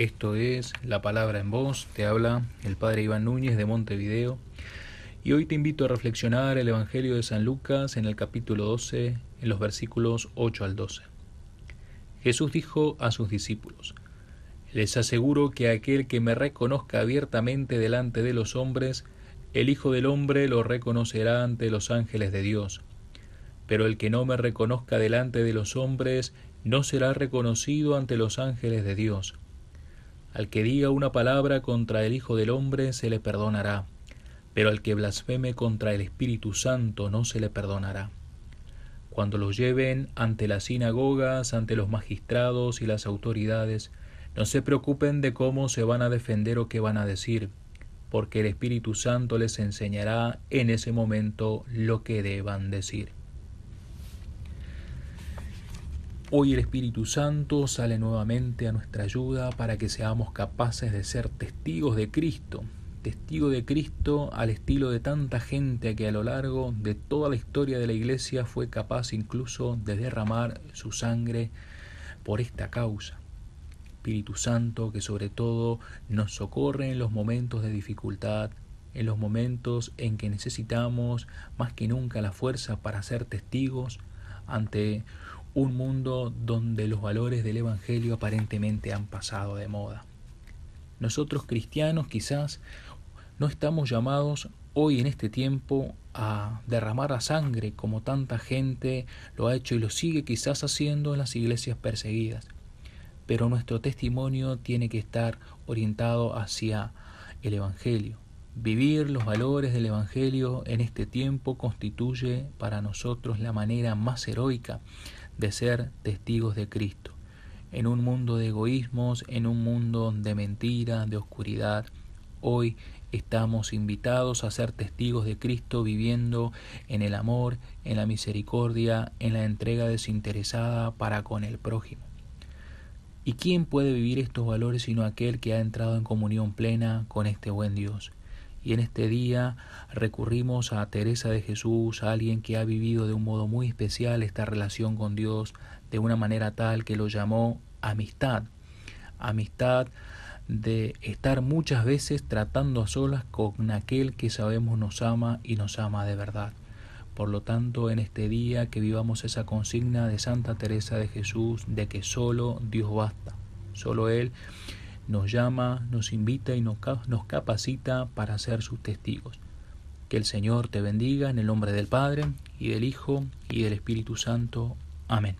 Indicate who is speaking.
Speaker 1: Esto es La Palabra en Voz, te habla el Padre Iván Núñez de Montevideo y hoy te invito a reflexionar el Evangelio de San Lucas en el capítulo 12, en los versículos 8 al 12. Jesús dijo a sus discípulos, Les aseguro que aquel que me reconozca abiertamente delante de los hombres, el Hijo del Hombre lo reconocerá ante los ángeles de Dios. Pero el que no me reconozca delante de los hombres, no será reconocido ante los ángeles de Dios. Al que diga una palabra contra el Hijo del Hombre se le perdonará, pero al que blasfeme contra el Espíritu Santo no se le perdonará. Cuando los lleven ante las sinagogas, ante los magistrados y las autoridades, no se preocupen de cómo se van a defender o qué van a decir, porque el Espíritu Santo les enseñará en ese momento lo que deban decir. Hoy el Espíritu Santo sale nuevamente a nuestra ayuda para que seamos capaces de ser testigos de Cristo, testigo de Cristo al estilo de tanta gente que a lo largo de toda la historia de la Iglesia fue capaz incluso de derramar su sangre por esta causa. Espíritu Santo que sobre todo nos socorre en los momentos de dificultad, en los momentos en que necesitamos más que nunca la fuerza para ser testigos ante un mundo donde los valores del Evangelio aparentemente han pasado de moda. Nosotros cristianos quizás no estamos llamados hoy en este tiempo a derramar la sangre como tanta gente lo ha hecho y lo sigue quizás haciendo en las iglesias perseguidas. Pero nuestro testimonio tiene que estar orientado hacia el Evangelio. Vivir los valores del Evangelio en este tiempo constituye para nosotros la manera más heroica de ser testigos de Cristo, en un mundo de egoísmos, en un mundo de mentiras, de oscuridad. Hoy estamos invitados a ser testigos de Cristo viviendo en el amor, en la misericordia, en la entrega desinteresada para con el prójimo. ¿Y quién puede vivir estos valores sino aquel que ha entrado en comunión plena con este buen Dios? Y en este día recurrimos a Teresa de Jesús, a alguien que ha vivido de un modo muy especial esta relación con Dios, de una manera tal que lo llamó amistad. Amistad de estar muchas veces tratando a solas con aquel que sabemos nos ama y nos ama de verdad. Por lo tanto, en este día que vivamos esa consigna de Santa Teresa de Jesús de que solo Dios basta, solo Él nos llama, nos invita y nos, nos capacita para ser sus testigos. Que el Señor te bendiga en el nombre del Padre, y del Hijo, y del Espíritu Santo. Amén.